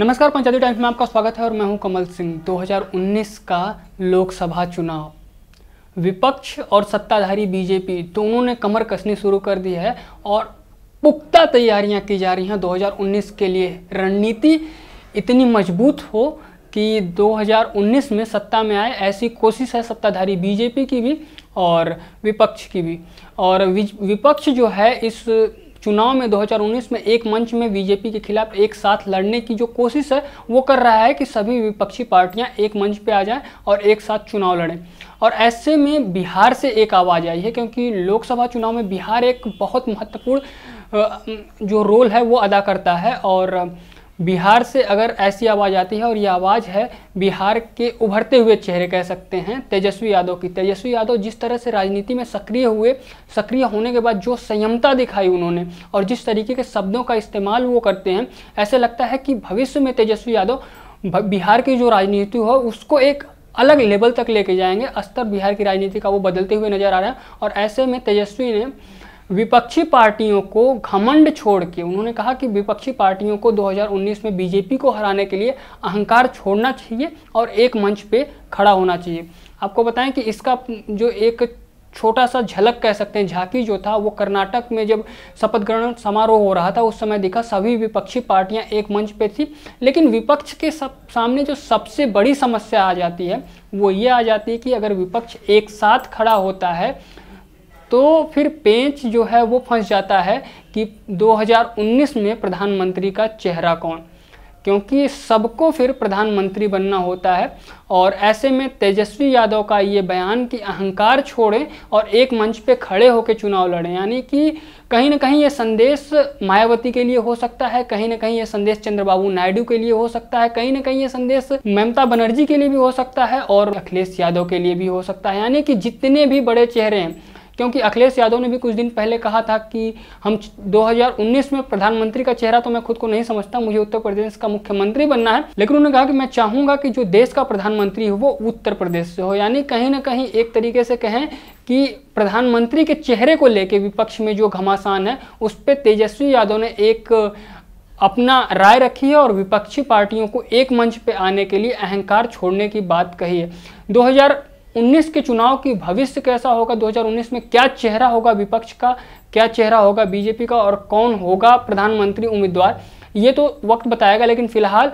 नमस्कार पंचायती टाइम्स में आपका स्वागत है और मैं हूं कमल सिंह 2019 का लोकसभा चुनाव विपक्ष और सत्ताधारी बीजेपी दोनों ने कमर कसनी शुरू कर दी है और पुख्ता तैयारियां की जा रही हैं 2019 के लिए रणनीति इतनी मजबूत हो कि 2019 में सत्ता में आए ऐसी कोशिश है सत्ताधारी बीजेपी की भी और विपक्ष की भी और विपक्ष जो है इस चुनाव में 2019 में एक मंच में बीजेपी के खिलाफ एक साथ लड़ने की जो कोशिश है वो कर रहा है कि सभी विपक्षी पार्टियां एक मंच पे आ जाएं और एक साथ चुनाव लड़ें और ऐसे में बिहार से एक आवाज़ आई है क्योंकि लोकसभा चुनाव में बिहार एक बहुत महत्वपूर्ण जो रोल है वो अदा करता है और बिहार से अगर ऐसी आवाज़ आती है और ये आवाज़ है बिहार के उभरते हुए चेहरे कह सकते हैं तेजस्वी यादव की तेजस्वी यादव जिस तरह से राजनीति में सक्रिय हुए सक्रिय होने के बाद जो संयमता दिखाई उन्होंने और जिस तरीके के शब्दों का इस्तेमाल वो करते हैं ऐसे लगता है कि भविष्य में तेजस्वी यादव बिहार की जो राजनीति हो उसको एक अलग लेवल तक लेके जाएंगे स्तर बिहार की राजनीति का वो बदलते हुए नज़र आ रहा है और ऐसे में तेजस्वी ने विपक्षी पार्टियों को घमंड छोड़ के उन्होंने कहा कि विपक्षी पार्टियों को 2019 में बीजेपी को हराने के लिए अहंकार छोड़ना चाहिए और एक मंच पे खड़ा होना चाहिए आपको बताएं कि इसका जो एक छोटा सा झलक कह सकते हैं झांकी जो था वो कर्नाटक में जब शपथ ग्रहण समारोह हो रहा था उस समय देखा सभी विपक्षी पार्टियां एक मंच पे थी लेकिन विपक्ष के सब सामने जो सबसे बड़ी समस्या आ जाती है वो ये आ जाती है कि अगर विपक्ष एक साथ खड़ा होता है तो फिर पेंच जो है वो फंस जाता है कि 2019 में प्रधानमंत्री का चेहरा कौन क्योंकि सबको फिर प्रधानमंत्री बनना होता है और ऐसे में तेजस्वी यादव का ये बयान कि अहंकार छोड़ें और एक मंच पे खड़े होकर चुनाव लड़ें यानी कि कहीं ना कहीं ये संदेश मायावती के लिए हो सकता है कहीं ना कहीं ये संदेश चंद्रबाबू नायडू के लिए हो सकता है कहीं ना कहीं ये संदेश ममता बनर्जी के लिए भी हो सकता है और अखिलेश यादव के लिए भी हो सकता है यानी कि जितने भी बड़े चेहरे हैं क्योंकि अखिलेश यादव ने भी कुछ दिन पहले कहा था कि हम 2019 में प्रधानमंत्री का चेहरा तो मैं खुद को नहीं समझता मुझे उत्तर प्रदेश का मुख्यमंत्री बनना है लेकिन उन्होंने कहा कि मैं चाहूँगा कि जो देश का प्रधानमंत्री हो वो उत्तर प्रदेश से हो यानी कहीं ना कहीं एक तरीके से कहें कि प्रधानमंत्री के चेहरे को लेकर विपक्ष में जो घमासान है उस पर तेजस्वी यादव ने एक अपना राय रखी है और विपक्षी पार्टियों को एक मंच पे आने के लिए अहंकार छोड़ने की बात कही है 2019 के चुनाव की भविष्य कैसा होगा 2019 में क्या चेहरा होगा विपक्ष का क्या चेहरा होगा बीजेपी का और कौन होगा प्रधानमंत्री उम्मीदवार ये तो वक्त बताएगा लेकिन फिलहाल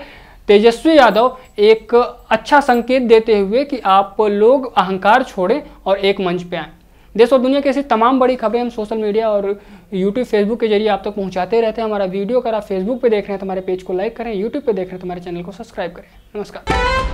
तेजस्वी यादव एक अच्छा संकेत देते हुए कि आप लोग अहंकार छोड़ें और एक मंच पर आएँ देश और दुनिया की ऐसी तमाम बड़ी खबरें हम सोशल मीडिया और यूट्यूब फेसबुक के जरिए आप तक तो पहुंचाते रहते हैं हमारा वीडियो अगर आप फेसबुक पे देख रहे हैं तो हमारे पेज को लाइक करें यूट्यूब पे देख रहे हैं तो हमारे चैनल को सब्सक्राइब करें नमस्कार